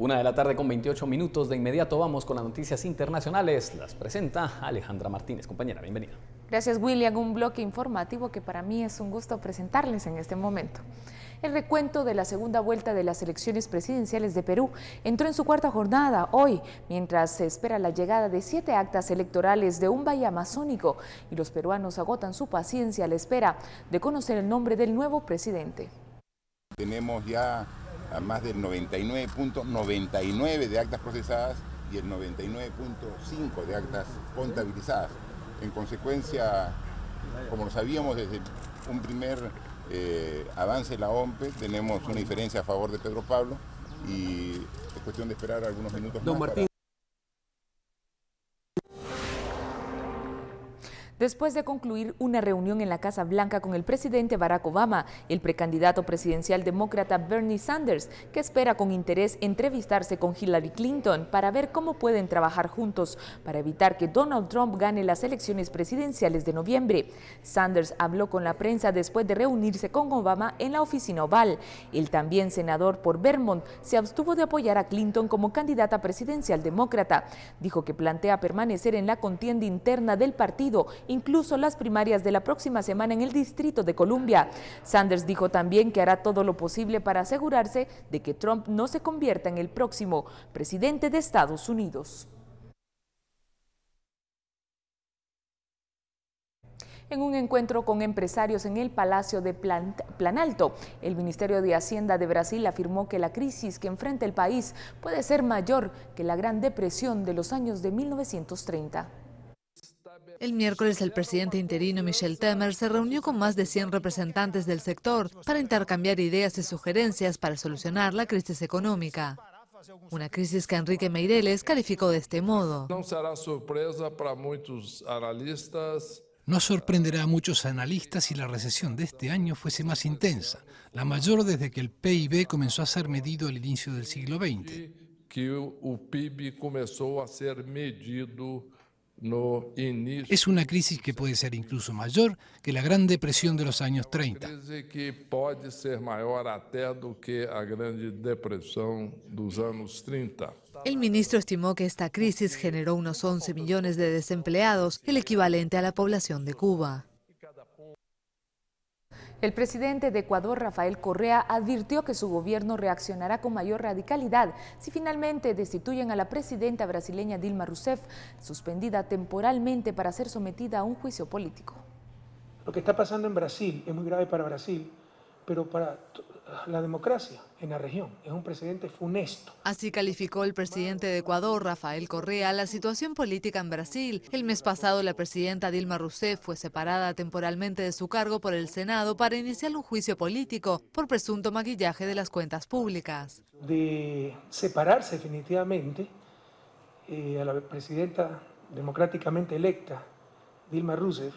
Una de la tarde con 28 minutos. De inmediato vamos con las noticias internacionales. Las presenta Alejandra Martínez. Compañera, bienvenida. Gracias, William. Un bloque informativo que para mí es un gusto presentarles en este momento. El recuento de la segunda vuelta de las elecciones presidenciales de Perú entró en su cuarta jornada hoy, mientras se espera la llegada de siete actas electorales de un valle amazónico y los peruanos agotan su paciencia a la espera de conocer el nombre del nuevo presidente. Tenemos ya a más del 99.99 de actas procesadas y el 99.5 de actas contabilizadas. En consecuencia, como lo sabíamos desde un primer eh, avance de la OMPE, tenemos una diferencia a favor de Pedro Pablo y es cuestión de esperar algunos minutos más. Después de concluir una reunión en la Casa Blanca con el presidente Barack Obama el precandidato presidencial demócrata Bernie Sanders, que espera con interés entrevistarse con Hillary Clinton para ver cómo pueden trabajar juntos para evitar que Donald Trump gane las elecciones presidenciales de noviembre. Sanders habló con la prensa después de reunirse con Obama en la oficina Oval. El también senador por Vermont se abstuvo de apoyar a Clinton como candidata presidencial demócrata. Dijo que plantea permanecer en la contienda interna del partido incluso las primarias de la próxima semana en el Distrito de Columbia. Sanders dijo también que hará todo lo posible para asegurarse de que Trump no se convierta en el próximo presidente de Estados Unidos. En un encuentro con empresarios en el Palacio de Planalto, el Ministerio de Hacienda de Brasil afirmó que la crisis que enfrenta el país puede ser mayor que la Gran Depresión de los años de 1930. El miércoles el presidente interino Michel Temer se reunió con más de 100 representantes del sector para intercambiar ideas y sugerencias para solucionar la crisis económica. Una crisis que Enrique Meireles calificó de este modo. No muchos no sorprenderá a muchos analistas si la recesión de este año fuese más intensa, la mayor desde que el PIB comenzó a ser medido al inicio del siglo XX. a ser es una crisis que puede ser incluso mayor que la Gran Depresión de los años 30. El ministro estimó que esta crisis generó unos 11 millones de desempleados, el equivalente a la población de Cuba. El presidente de Ecuador, Rafael Correa, advirtió que su gobierno reaccionará con mayor radicalidad si finalmente destituyen a la presidenta brasileña Dilma Rousseff, suspendida temporalmente para ser sometida a un juicio político. Lo que está pasando en Brasil es muy grave para Brasil, pero para la democracia en la región. Es un presidente funesto. Así calificó el presidente de Ecuador, Rafael Correa, la situación política en Brasil. El mes pasado, la presidenta Dilma Rousseff fue separada temporalmente de su cargo por el Senado para iniciar un juicio político por presunto maquillaje de las cuentas públicas. De separarse definitivamente eh, a la presidenta democráticamente electa, Dilma Rousseff,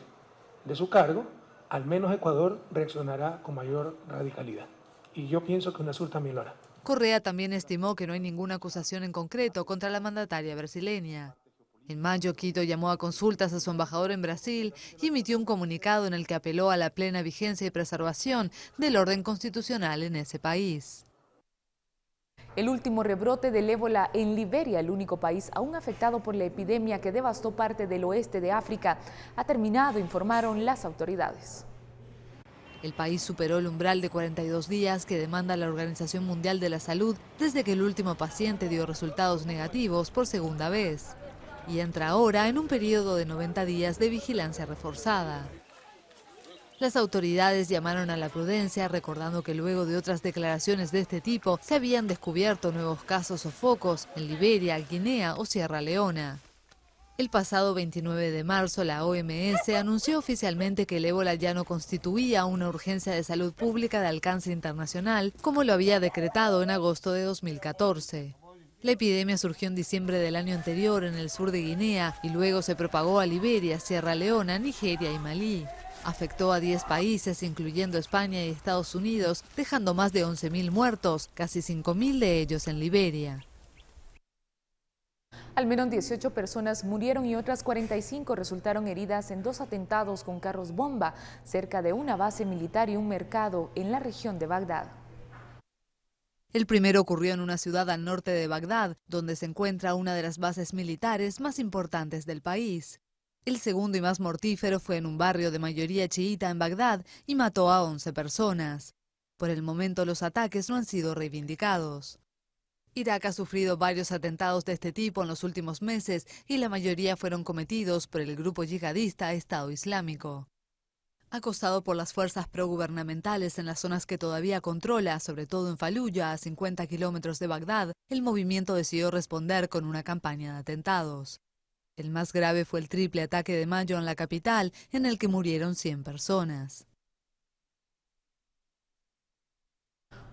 de su cargo, al menos Ecuador reaccionará con mayor radicalidad y yo pienso que una también lo Correa también estimó que no hay ninguna acusación en concreto contra la mandataria brasileña. En mayo, Quito llamó a consultas a su embajador en Brasil y emitió un comunicado en el que apeló a la plena vigencia y preservación del orden constitucional en ese país. El último rebrote del ébola en Liberia, el único país aún afectado por la epidemia que devastó parte del oeste de África, ha terminado, informaron las autoridades. El país superó el umbral de 42 días que demanda la Organización Mundial de la Salud desde que el último paciente dio resultados negativos por segunda vez. Y entra ahora en un periodo de 90 días de vigilancia reforzada. Las autoridades llamaron a la prudencia, recordando que luego de otras declaraciones de este tipo se habían descubierto nuevos casos o focos en Liberia, Guinea o Sierra Leona. El pasado 29 de marzo, la OMS anunció oficialmente que el ébola ya no constituía una urgencia de salud pública de alcance internacional, como lo había decretado en agosto de 2014. La epidemia surgió en diciembre del año anterior en el sur de Guinea y luego se propagó a Liberia, Sierra Leona, Nigeria y Malí. Afectó a 10 países, incluyendo España y Estados Unidos, dejando más de 11.000 muertos, casi 5.000 de ellos en Liberia. Al menos 18 personas murieron y otras 45 resultaron heridas en dos atentados con carros bomba cerca de una base militar y un mercado en la región de Bagdad. El primero ocurrió en una ciudad al norte de Bagdad, donde se encuentra una de las bases militares más importantes del país. El segundo y más mortífero fue en un barrio de mayoría chiita en Bagdad y mató a 11 personas. Por el momento los ataques no han sido reivindicados. Irak ha sufrido varios atentados de este tipo en los últimos meses y la mayoría fueron cometidos por el grupo yihadista Estado Islámico. Acosado por las fuerzas progubernamentales en las zonas que todavía controla, sobre todo en Faluya, a 50 kilómetros de Bagdad, el movimiento decidió responder con una campaña de atentados. El más grave fue el triple ataque de mayo en la capital, en el que murieron 100 personas.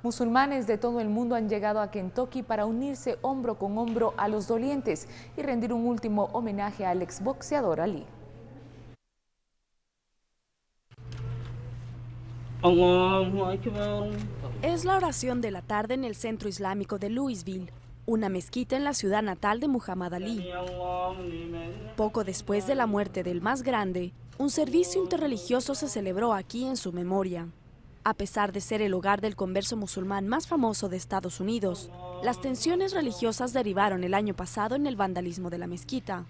Musulmanes de todo el mundo han llegado a Kentucky para unirse hombro con hombro a los dolientes y rendir un último homenaje al exboxeador Ali. Es la oración de la tarde en el centro islámico de Louisville, una mezquita en la ciudad natal de Muhammad Ali. Poco después de la muerte del más grande, un servicio interreligioso se celebró aquí en su memoria. A pesar de ser el hogar del converso musulmán más famoso de Estados Unidos, las tensiones religiosas derivaron el año pasado en el vandalismo de la mezquita.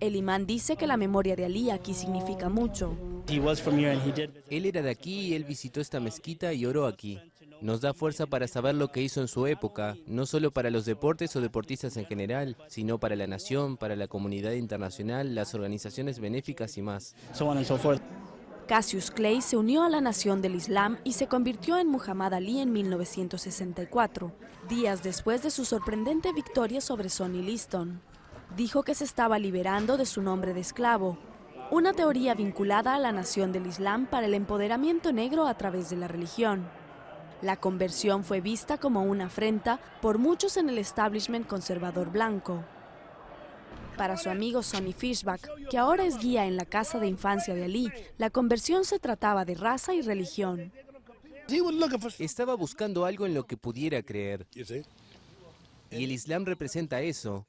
El imán dice que la memoria de Ali aquí significa mucho. Él era de aquí y él visitó esta mezquita y oró aquí. Nos da fuerza para saber lo que hizo en su época, no solo para los deportes o deportistas en general, sino para la nación, para la comunidad internacional, las organizaciones benéficas y más. Cassius Clay se unió a la Nación del Islam y se convirtió en Muhammad Ali en 1964, días después de su sorprendente victoria sobre Sonny Liston. Dijo que se estaba liberando de su nombre de esclavo, una teoría vinculada a la Nación del Islam para el empoderamiento negro a través de la religión. La conversión fue vista como una afrenta por muchos en el establishment conservador blanco para su amigo Sonny Fishback, que ahora es guía en la casa de infancia de Ali, la conversión se trataba de raza y religión. Estaba buscando algo en lo que pudiera creer. Eh. Y el Islam representa eso.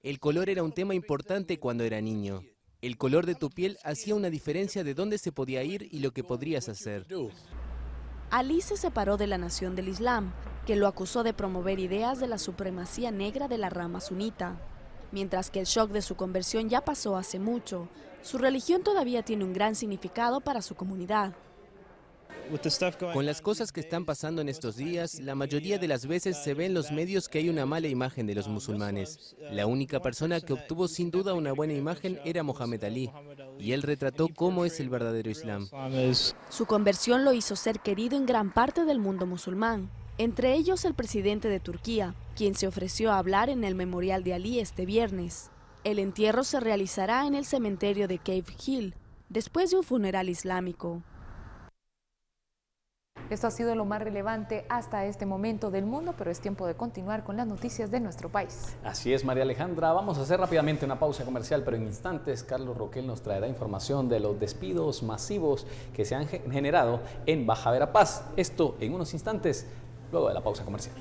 El color era un tema importante cuando era niño. El color de tu piel hacía una diferencia de dónde se podía ir y lo que podrías hacer. Ali se separó de la nación del Islam, que lo acusó de promover ideas de la supremacía negra de la rama sunita. Mientras que el shock de su conversión ya pasó hace mucho, su religión todavía tiene un gran significado para su comunidad. Con las cosas que están pasando en estos días, la mayoría de las veces se ve en los medios que hay una mala imagen de los musulmanes. La única persona que obtuvo sin duda una buena imagen era Mohamed Ali, y él retrató cómo es el verdadero Islam. Su conversión lo hizo ser querido en gran parte del mundo musulmán, entre ellos el presidente de Turquía, quien se ofreció a hablar en el memorial de Ali este viernes. El entierro se realizará en el cementerio de Cave Hill, después de un funeral islámico. Esto ha sido lo más relevante hasta este momento del mundo, pero es tiempo de continuar con las noticias de nuestro país. Así es, María Alejandra. Vamos a hacer rápidamente una pausa comercial, pero en instantes Carlos Roquel nos traerá información de los despidos masivos que se han generado en Baja Verapaz. Esto en unos instantes, luego de la pausa comercial.